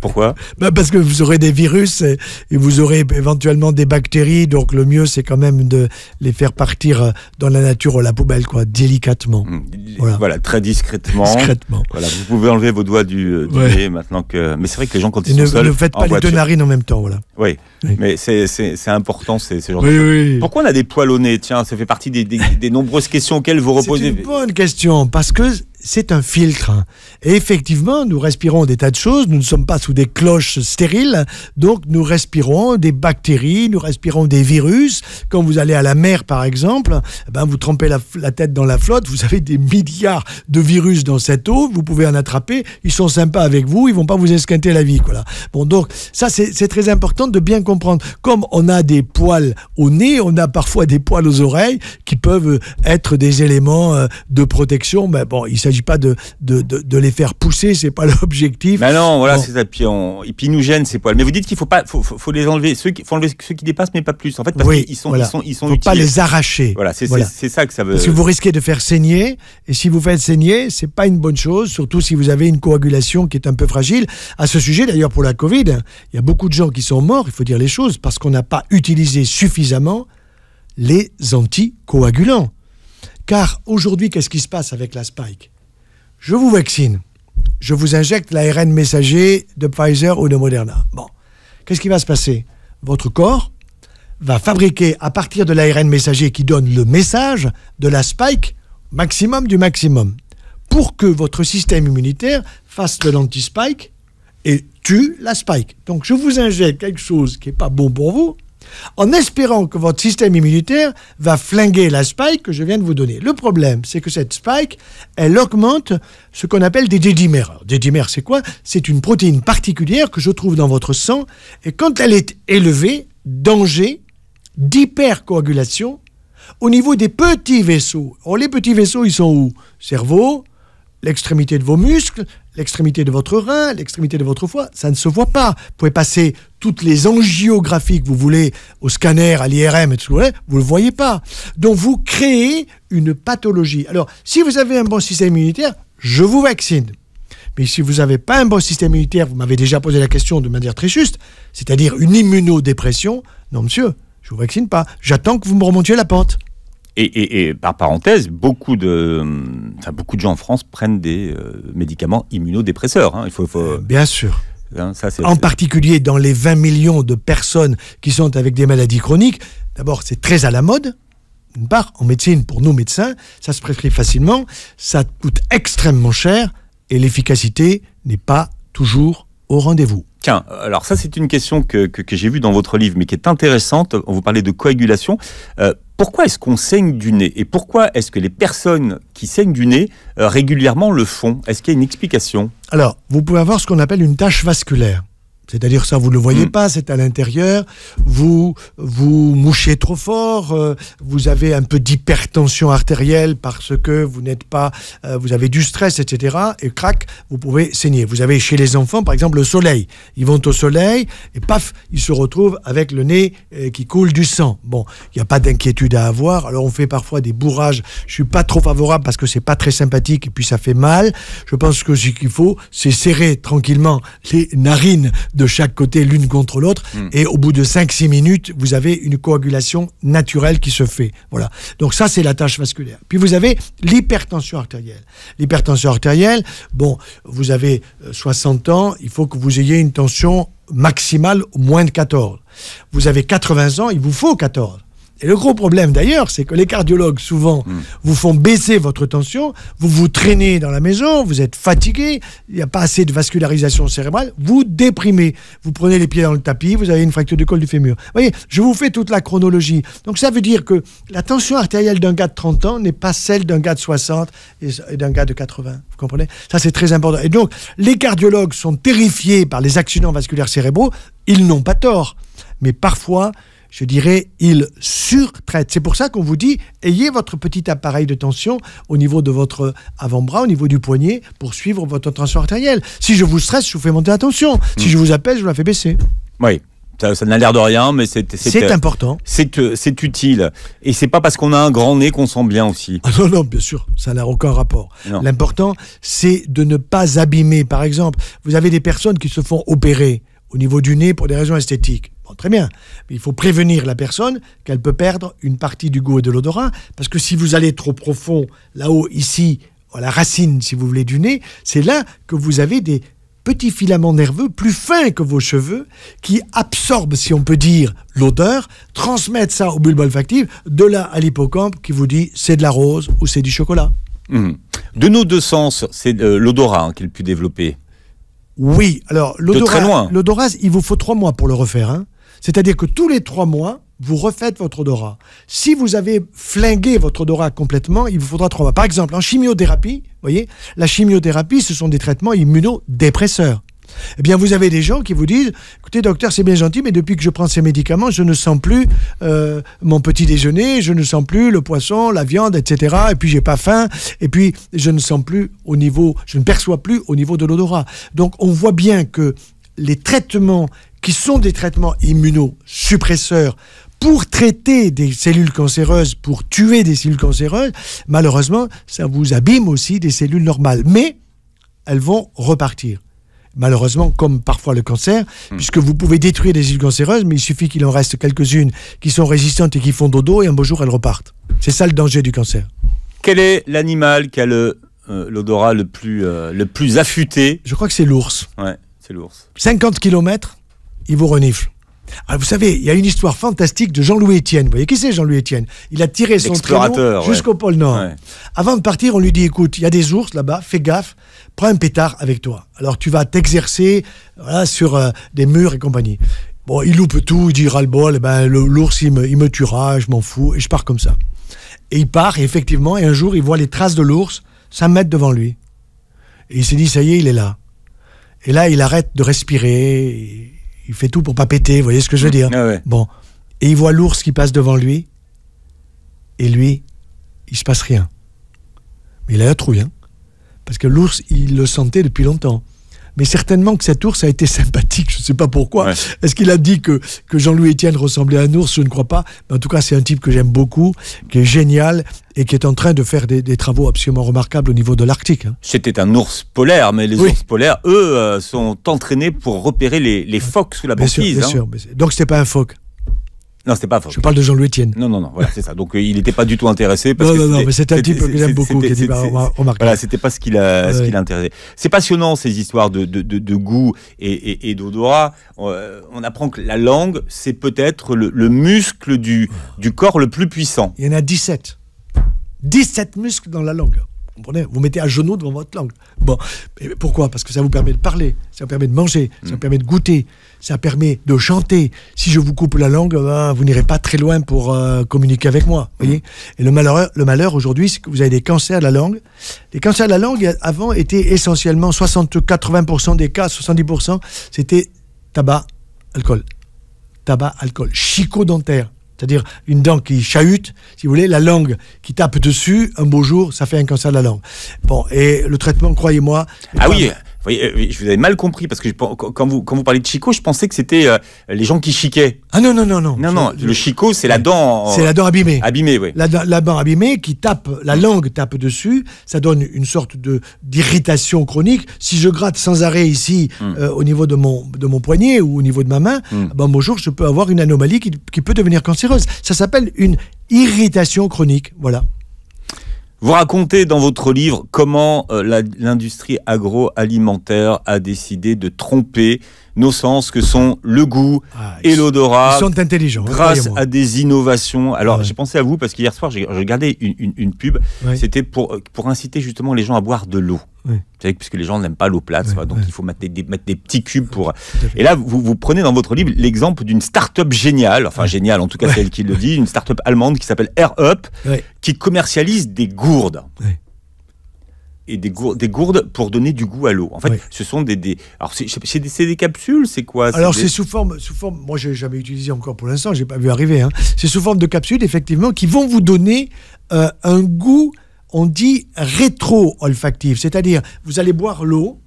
Pourquoi bah, Parce que vous aurez des virus et, vous aurez éventuellement des bactéries. Donc le mieux, c'est quand même de les faire partir euh, dans la nature, ou la poubelle, quoi, délicatement. Mmh, voilà, très discrètement. discrètement. Voilà, vous pouvez enlever vos doigts du, euh, nez maintenant que. Mais c'est vrai que les gens quand ils sont ne, seuls, ne faites pas les deux narines en même temps, voilà. Oui, mais c'est important ces, ces Pourquoi on a des poils au nez Tiens, ça fait partie des, des nombreuses questions auxquelles vous reposez. C'est une bonne question parce que c'est un filtre. Hein. Et effectivement, nous respirons des tas de choses, nous ne sommes pas sous des cloches stériles, donc nous respirons des bactéries, nous respirons des virus. Quand vous allez à la mer, par exemple, eh ben vous trempez la, tête dans la flotte, vous avez des milliards de virus dans cette eau, vous pouvez en attraper, ils sont sympas avec vous, ils vont pas vous esquinter la vie. Bon, donc ça, c'est très important de bien comprendre. Comme on a des poils au nez, on a parfois des poils aux oreilles qui peuvent être des éléments euh, de protection. Mais bon, il s'agit pas de, de, de, les faire pousser, c'est pas l'objectif. Mais bah non, voilà, c'est ça. Puis et puis ils nous gênent ces poils. Mais vous dites qu'il faut pas, faut, faut, les enlever. Ceux qui, faut enlever ceux qui dépassent, mais pas plus. En fait, parce oui, qu'ils sont, ils sont, ils sont, faut pas les arracher. Voilà, c'est ça que ça veut. Parce que vous risquez de faire saigner, et si vous faites saigner, c'est pas une bonne chose, surtout si vous avez une coagulation qui est un peu fragile. À ce sujet, d'ailleurs, pour la Covid, il y a beaucoup de gens qui sont morts. Il faut dire les choses parce qu'on n'a pas utilisé suffisamment les anticoagulants. Car aujourd'hui, qu'est-ce qui se passe avec la spike je vous vaccine, je vous injecte l'ARN messager de Pfizer ou de Moderna. Bon, qu'est-ce qui va se passer Votre corps va fabriquer à partir de l'ARN messager qui donne le message de la spike maximum du maximum pour que votre système immunitaire fasse de l'anti-spike et tue la spike. Donc je vous injecte quelque chose qui n'est pas bon pour vous, en espérant que votre système immunitaire va flinguer la spike que je viens de vous donner. Le problème, c'est que cette spike, elle augmente ce qu'on appelle des dédimères. Des dédimères, c'est quoi C'est une protéine particulière que je trouve dans votre sang, et quand elle est élevée, danger d'hypercoagulation au niveau des petits vaisseaux. les petits vaisseaux, ils sont où Cerveau, l'extrémité de vos muscles, l'extrémité de votre rein, l'extrémité de votre foie, ça ne se voit pas. Vous pouvez passer toutes les angiographies que vous voulez au scanner, à l'IRM et vous ne le voyez pas. Donc vous créez une pathologie. Alors, si vous avez un bon système immunitaire, je vous vaccine. Mais si vous n'avez pas un bon système immunitaire, vous m'avez déjà posé la question de manière très juste, c'est-à-dire une immunodépression, non monsieur, je vous vaccine pas. J'attends que vous me remontiez la pente. Et, par parenthèse, beaucoup de, gens en France prennent des euh, médicaments immunodépresseurs. Hein. Bien sûr. Hein, en particulier dans les 20 millions de personnes qui sont avec des maladies chroniques. D'abord, c'est très à la mode. D'une part, en médecine, pour nos médecins, ça se prescrit facilement, ça coûte extrêmement cher et l'efficacité n'est pas toujours au rendez-vous alors ça c'est une question que, j'ai vue dans votre livre, mais qui est intéressante. On vous parlait de coagulation. Euh, pourquoi est-ce qu'on saigne du nez Et pourquoi est-ce que les personnes qui saignent du nez euh, régulièrement le font Est-ce qu'il y a une explication Alors, vous pouvez avoir ce qu'on appelle une tache vasculaire. C'est-à-dire ça, vous ne le voyez mm. pas, c'est à l'intérieur. Vous vous mouchez trop fort, euh, vous avez un peu d'hypertension artérielle parce que vous n'êtes pas, euh, vous avez du stress, etc. Et crac, vous pouvez saigner. Vous avez chez les enfants, par exemple, le soleil. Ils vont au soleil et paf, ils se retrouvent avec le nez euh, qui coule du sang. Bon, il n'y a pas d'inquiétude à avoir. Alors on fait parfois des bourrages. Je suis pas trop favorable parce que c'est pas très sympathique et puis ça fait mal. Je pense que ce qu'il faut, c'est serrer tranquillement les narines de chaque côté l'une contre l'autre. Hmm. Et au bout de 5-6 minutes, vous avez une coagulation naturelle qui se fait. Voilà. Donc ça, c'est la tâche vasculaire. Puis vous avez l'hypertension artérielle. L'hypertension artérielle, bon, vous avez 60 euh, ans, il faut que vous ayez une tension maximale moins de 14. Vous avez 80 ans, il vous faut 14. Et le gros problème d'ailleurs, c'est que les cardiologues souvent hmm. vous font baisser votre tension, vous vous traînez dans la maison, vous êtes fatigué, il n'y a pas assez de vascularisation cérébrale, vous déprimez, vous prenez les pieds dans le tapis, vous avez une fracture du col du fémur. Vous voyez, je vous fais toute la chronologie. Donc ça veut dire que la tension artérielle d'un gars de 30 ans n'est pas celle d'un gars de 60 et d'un gars de 80. Vous comprenez Ça c'est très important. Et donc les cardiologues sont terrifiés par les accidents vasculaires cérébraux, ils n'ont pas tort. Mais parfois, je dirais, il surtraite. C'est pour ça qu'on vous dit, ayez votre petit appareil de tension au niveau de votre avant-bras, au niveau du poignet, pour suivre votre tension artérielle. Si je vous stresse, je vous fais monter la tension. Si hmm. je vous appelle, je vous la fais baisser. Oui. Ça, n'a l'air de rien, mais c'est c'est euh, important. Euh, c'est utile et c'est pas parce qu'on a un grand nez qu'on sent bien aussi. Ah non non, bien sûr, ça n'a aucun rapport. L'important c'est de ne pas abîmer. Par exemple, vous avez des personnes qui se font opérer au niveau du nez pour des raisons esthétiques très bien. Mais il faut prévenir la personne qu'elle peut perdre une partie du goût et de l'odorat, parce que si vous allez trop profond, là-haut, ici, à la racine, si vous voulez, du nez, c'est là que vous avez des petits filaments nerveux plus fins que vos cheveux qui absorbent, si on peut dire, l'odeur, transmettent ça au bulbe olfactif, de là à l'hippocampe qui vous dit c'est de la rose ou c'est du chocolat. Hmm. De nos deux sens, c'est euh, l'odorat qu'il hein, qu'il pu développer. Oui, alors l'odorat, l'odorat, il vous faut trois mois pour le refaire. Hein. C'est-à-dire que tous les trois mois, vous refaites votre odorat. Si vous avez flingué votre odorat complètement, il vous faudra trois mois. Par exemple, en chimiothérapie, voyez, la chimiothérapie, ce sont des traitements immunodépresseurs. Eh bien, vous avez des gens qui vous disent écoutez, docteur, c'est bien gentil, mais depuis que je prends ces médicaments, je ne sens plus euh, mon petit déjeuner, je ne sens plus le poisson, la viande, etc. Et puis, j'ai pas faim. Et puis, je ne sens plus au niveau, je ne perçois plus au niveau de l'odorat. Donc, on voit bien que les traitements qui sont des traitements immunosuppresseurs pour traiter des cellules cancéreuses, pour tuer des cellules cancéreuses, malheureusement, ça vous abîme aussi des cellules normales. Mais elles vont repartir. Malheureusement, comme parfois le cancer, hmm. puisque vous pouvez détruire des cellules cancéreuses, mais il suffit qu'il en reste quelques-unes qui sont résistantes et qui font dodo, et un beau jour, elles repartent. C'est ça le danger du cancer. Quel est l'animal qui a euh, l'odorat le, le, plus, euh, le plus affûté Je crois que c'est l'ours. Ouais, c'est l'ours. 50 km il vous renifle. Alors ah, vous savez, il y a une histoire fantastique de Jean-Louis Etienne. Vous voyez qui c'est Jean-Louis Etienne Il a tiré son traîneau jusqu'au pôle Nord. Avant de partir, on lui dit écoute, il y a des ours là-bas, fais gaffe, prends un pétard avec toi. Alors tu vas t'exercer sur euh, des murs et compagnie. Bon, il loupe tout, il dit ras le bol, eh ben, l'ours il me, tuera, je m'en fous, et je pars comme ça. Et il part, et effectivement, et un jour il voit les traces de l'ours ça met devant lui. Et il s'est dit ça y est, il est là. Et là, il arrête de respirer, il fait tout pour pas péter, vous voyez ce que je veux dire ah Bon, et il voit l'ours qui passe devant lui, et lui, il se passe rien. Mais il a la trouille, hein. parce que l'ours, il le sentait depuis longtemps mais certainement que cet ours a été sympathique. Je ne sais pas pourquoi. Est-ce qu'il a dit que, que Jean-Louis Etienne ressemblait à un ours Je ne crois pas. en tout cas, c'est un type que j'aime beaucoup, qui est génial et qui est en train de faire des, travaux absolument remarquables au niveau de l'Arctique. Hein. C'était un ours polaire, mais les ours polaires, eux, euh, sont entraînés pour repérer les, phoques sous la banquise. Bien hein. sûr, sûr. Donc, ce n'était pas un phoque. Non, c'était pas forcément. Je parle de Jean-Louis Etienne. Non, non, non, voilà, c'est ça. Donc euh, il n'était pas du tout intéressé. non, non, non, mais c'est un type que j'aime beaucoup, qui était remarqué. Voilà, c'était pas ce qu'il a, ce qui intéressé. C'est passionnant ces histoires de, de, de, goût et, et, et d'odorat. Euh, on, apprend que la langue, c'est peut-être le, muscle du, du corps le plus puissant. Il y en a 17. 17 muscles dans la langue. Vous mettez à genoux devant votre langue. Bon, pourquoi Parce que ça vous permet de parler, ça vous permet de manger, ça vous mm. permet de goûter, ça permet de chanter. Si je vous coupe la langue, euh, vous n'irez pas très loin pour euh, communiquer avec moi. Mm. et le malheur, le malheur aujourd'hui, c'est que vous avez des cancers de la langue. Les cancers de la langue, avant, étaient essentiellement 60-80% des cas, 70%, c'était tabac, alcool. Tabac, alcool. Chico dentaire c'est-à-dire une dent qui chahute, si vous voulez, la langue qui tape dessus, un beau jour, ça fait un cancer de la langue. Bon, et le traitement, croyez-moi. Ah oui, euh, je vous avais mal compris parce que quand vous quand vous parlez de chico, je pensais que c'était euh, les gens qui chiquaient. Ah non non non non. Non non, le chico c'est la dent. Euh, c'est la dent abîmée. Abîmée, oui. La, la, dent abîmée qui tape, la mm. langue tape dessus, ça donne une sorte de d'irritation chronique. Si je gratte sans arrêt ici mm. au niveau de mon de mon poignet ou au niveau de ma main, mm. ah ben, bonjour, je peux avoir une anomalie qui, qui peut devenir cancéreuse. Ça s'appelle une irritation chronique. Voilà. Vous racontez dans votre livre comment euh, l'industrie agroalimentaire a décidé de tromper nos sens que sont le goût ah, et l'odorat. sont intelligents. Grâce à des innovations. Alors, j'ai pensé à vous parce qu'hier soir, j'ai regardé une, pub. C'était pour, euh, pour inciter justement les gens à boire de l'eau. Vous puisque les gens n'aiment pas l'eau plate, donc il faut mettre des, mettre des, petits cubes pour. Et là, vous, vous, prenez dans votre livre l'exemple d'une start-up géniale, enfin géniale en tout cas, celle qui le dit, une start-up allemande qui s'appelle Air Up, qui commercialise des gourdes et des gourdes, pour donner du goût à l'eau. En fait, ce sont des, alors c'est, des, capsules, c'est quoi Alors c'est sous forme, sous forme. Moi, j'ai jamais utilisé encore pour l'instant, j'ai pas vu arriver. Hein. C'est sous forme de capsules, effectivement, qui vont vous donner euh, un goût, on dit rétro-olfactif, c'est-à-dire vous allez boire l'eau.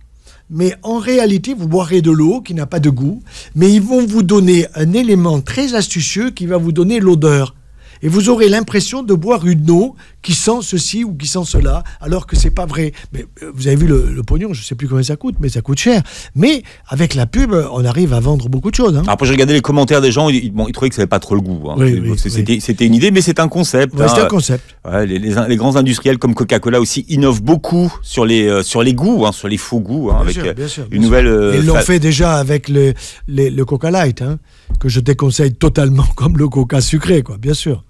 Mais en réalité, vous boirez de l'eau qui n'a pas de goût, mais ils vont vous donner un élément très astucieux qui va vous donner l'odeur et vous aurez l'impression de boire une eau qui sent ceci ou qui sent cela, alors que c'est pas vrai. Mais euh, vous avez vu le, pognon, je sais plus combien ça coûte, mais ça coûte cher. Mais avec la pub, on arrive à vendre beaucoup de choses. Hein. Après, j'ai regardé les commentaires des gens, ils, trouvaient que ça n'avait pas trop le goût. Hein. C'était une idée, mais c'est un concept. C'est hein. un concept. les, grands industriels comme Coca-Cola aussi innovent beaucoup sur les, euh, sur les goûts, sur les faux goûts. Bien avec sûr, euh, bien sûr, une nouvelle. ils l'ont fait déjà avec le, le Coca Light, que je déconseille totalement comme le Coca sucré, quoi, bien sûr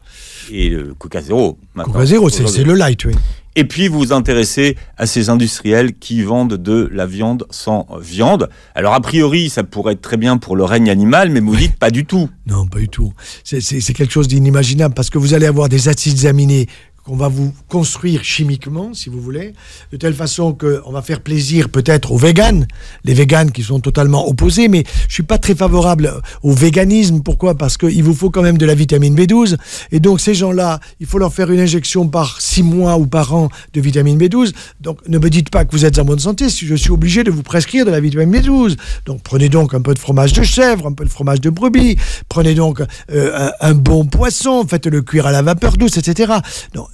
et le Coca Zéro. Coca c'est le light, oui. Et puis vous vous intéressez à ces industriels qui vendent de la viande sans viande. Alors a priori, ça pourrait être très bien pour le règne animal, mais vous dites pas du tout. Non, pas du tout. C'est quelque chose d'inimaginable parce que vous allez avoir des acides aminés on va vous construire chimiquement, si vous voulez, de telle façon qu'on va faire plaisir peut-être aux véganes, les véganes qui sont totalement opposés, mais je suis pas très favorable au véganisme. Pourquoi Parce qu'il vous faut quand même de la vitamine B12, et donc ces gens-là, il faut leur faire une injection par six mois ou par an de vitamine B12. Donc ne me dites pas que vous êtes en bonne santé si je suis obligé de vous prescrire de la vitamine B12. Donc prenez donc un peu de fromage de chèvre, un peu de fromage de brebis, prenez donc euh, un, bon poisson, faites-le cuire à la vapeur douce, etc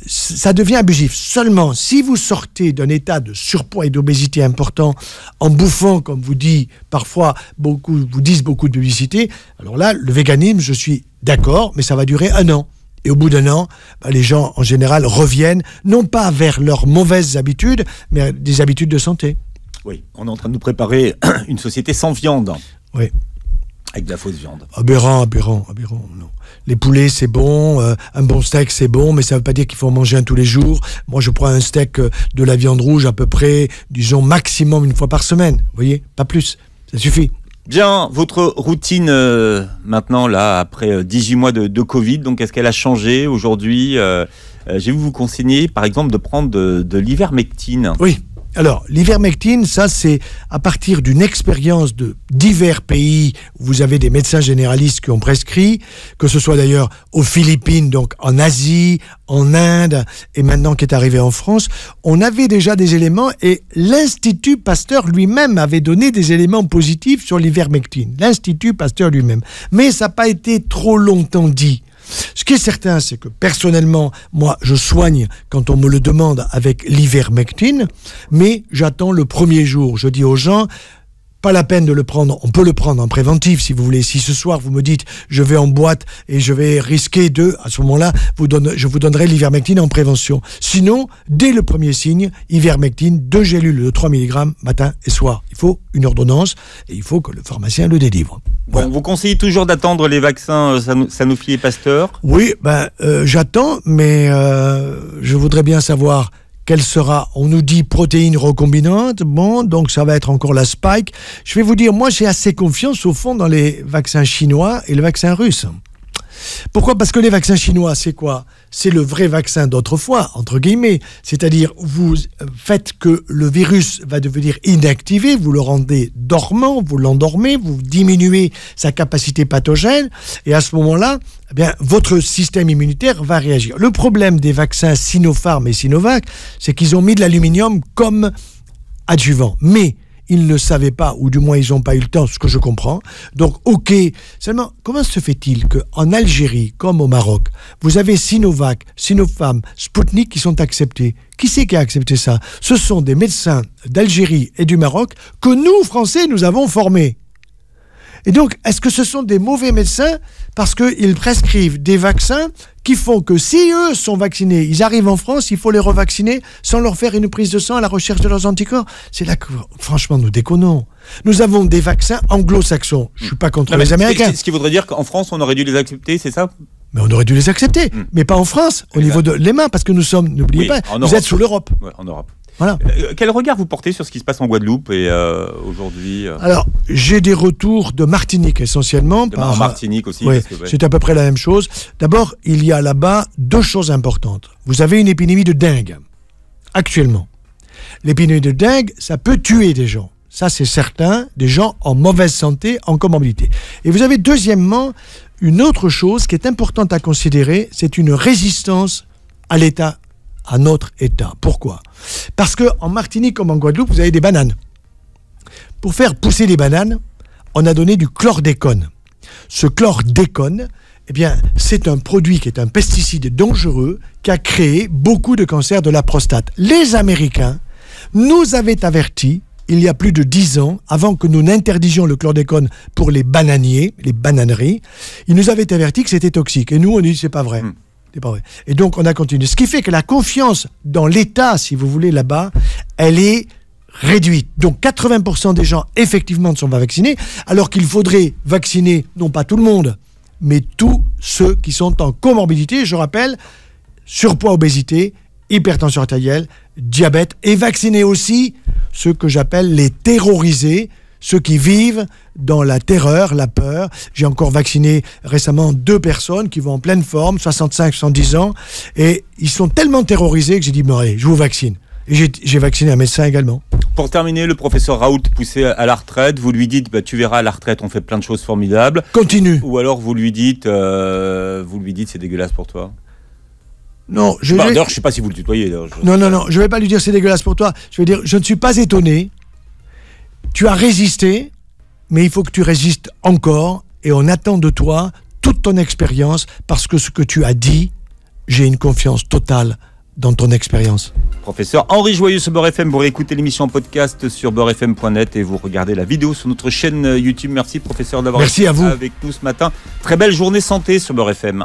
ça devient abusif. Seulement, si vous sortez d'un état de surpoids et d'obésité important en bouffant, comme vous dit parfois beaucoup, vous disent beaucoup de publicité, alors là, le véganisme, je suis d'accord, mais ça va durer un an. Et au bout d'un an, bah, les gens en général reviennent, non pas vers leurs mauvaises habitudes, mais des habitudes de santé. Oui, on est en train de nous préparer une société sans viande. Oui. Avec de la fausse viande. Aberrant, aberrant, aberrant, non les poulets, c'est bon, euh, un bon steak, c'est bon, mais ça ne veut pas dire qu'il faut en manger un tous les jours. Moi, je prends un steak euh, de la viande rouge à peu près, disons, maximum une fois par semaine. Vous voyez, pas plus. Ça suffit. Bien, votre routine euh, maintenant, là, après 18 mois de, Covid, donc est-ce qu'elle a changé aujourd'hui J'ai vous vous conseiller, par exemple, de prendre de, de l'ivermectine. Oui. Alors, l'ivermectine, ça, c'est à partir d'une expérience de divers pays. vous avez des médecins généralistes qui ont prescrit, que ce soit d'ailleurs aux Philippines, donc en Asie, en Inde, et maintenant qui est arrivé en France. On avait déjà des éléments et l'Institut Pasteur lui-même avait donné des éléments positifs sur l'ivermectine. L'Institut Pasteur lui-même. Mais ça n'a pas été trop longtemps dit. Ce qui est certain, c'est que personnellement, moi, je soigne quand on me le demande avec l'ivermectine, mais j'attends le premier jour. Je dis aux gens, pas la peine de le prendre, on peut le prendre en préventif si vous voulez. Si ce soir vous me dites je vais en boîte et je vais risquer de, à ce moment-là, vous je vous donnerai l'ivermectine en prévention. Sinon, dès le premier signe, ivermectine, deux gélules de 3 mg matin et soir. Il faut une ordonnance et il faut que le pharmacien le délivre. vous conseillez toujours d'attendre les vaccins euh, Sanofi et Pasteur Oui, ben, euh, j'attends, mais euh, je voudrais bien savoir quelle sera On nous dit protéines recombinantes. Bon, donc ça va être encore la spike. Je vais vous dire, moi j'ai assez confiance au fond dans les vaccins chinois et le vaccin russe. Pourquoi Parce que les vaccins chinois, c'est quoi c'est le vrai vaccin d'autrefois, entre guillemets. C'est-à-dire, vous faites que le virus va devenir inactivé, vous le rendez dormant, vous l'endormez, vous diminuez sa capacité pathogène, et à ce moment-là, eh bien, votre système immunitaire va réagir. Le problème des vaccins Sinopharm et Sinovac, c'est qu'ils ont mis de l'aluminium comme adjuvant. Mais ils ne savaient pas, ou du moins ils n'ont pas eu le temps, ce que je comprends. Donc, ok. Seulement, comment se fait-il qu'en Algérie, comme au Maroc, vous avez Sinovac, Sinopharm, Sputnik qui sont acceptés Qui c'est qui a accepté ça Ce sont des médecins d'Algérie et du Maroc que nous, Français, nous avons formés. Et donc, est-ce que ce sont des mauvais médecins parce qu'ils prescrivent des vaccins qui font que si eux sont vaccinés, ils arrivent en France, il faut les revacciner sans leur faire une prise de sang à la recherche de leurs anticorps C'est là que, franchement, nous déconnons. Nous avons des vaccins anglo-saxons. Je ne suis pas contre les Américains. Ce qui voudrait dire qu'en France, on aurait dû les accepter, c'est ça mais on aurait dû les accepter, hmm. mais pas en France, au niveau de l'EMA, parce que nous sommes, n'oubliez pas, vous êtes sous l'Europe. en Europe. Euh, quel regard vous portez sur ce qui se passe en Guadeloupe et euh, aujourd'hui euh Alors, j'ai des retours de Martinique essentiellement. De par... Martinique aussi. Oui, c'est à peu près la même chose. D'abord, il y a là-bas deux choses importantes. Vous avez une épidémie de dengue actuellement. L'épidémie de dengue, ça peut tuer des gens. Ça, c'est certain, des gens en mauvaise santé, en comorbidité. Et vous avez deuxièmement une autre chose qui est importante à considérer, c'est une résistance à l'état à notre État. Pourquoi Parce que en Martinique comme en Guadeloupe, vous avez des bananes. Pour faire pousser les bananes, on a donné du chlordécone. Ce chlordécone, eh bien, c'est un produit qui est un pesticide dangereux qui a créé beaucoup de cancers de la prostate. Les Américains nous avaient avertis il y a plus de dix ans, avant que nous n'interdisions le chlordécone pour les bananiers, les bananeries, ils nous avaient averti que c'était toxique. Et nous, on dit, c'est pas vrai. Hmm. Et donc, on a continué. Ce qui fait que la confiance dans l'État, si vous voulez, là-bas, elle est réduite. Donc 80% des gens, effectivement, ne sont pas vaccinés, alors qu'il faudrait vacciner, non pas tout le monde, mais tous ceux qui sont en comorbidité, je rappelle, surpoids, obésité, hypertension artérielle, diabète, et vacciner aussi ceux que j'appelle les terrorisés, ceux qui vivent dans la terreur, la peur. J'ai encore vacciné récemment deux personnes qui vont en pleine forme, 65, 70 ans, et ils sont tellement terrorisés que j'ai dit, bon, allez, je vous vaccine. Et j'ai vacciné un médecin également. Pour terminer, le professeur Raoult poussé à la retraite, vous lui dites bah, Tu verras, à la retraite, on fait plein de choses formidables. Continue. Ou alors vous lui dites euh, Vous lui dites, c'est dégueulasse pour toi. Non, je. Bah, d'ailleurs, je ne sais pas si vous le tutoyez. Non, non, non, je ne vais pas lui dire c'est dégueulasse pour toi. Je vais dire Je ne suis pas étonné tu as résisté, mais il faut que tu résistes encore et on attend de toi toute ton expérience parce que ce que tu as dit, j'ai une confiance totale dans ton expérience. Professeur Henri Joyeux sur Beurre FM, vous réécoutez l'émission podcast sur Borfm.net et vous regardez la vidéo sur notre chaîne YouTube. Merci professeur d'avoir été avec nous ce matin. Très belle journée santé sur Beurre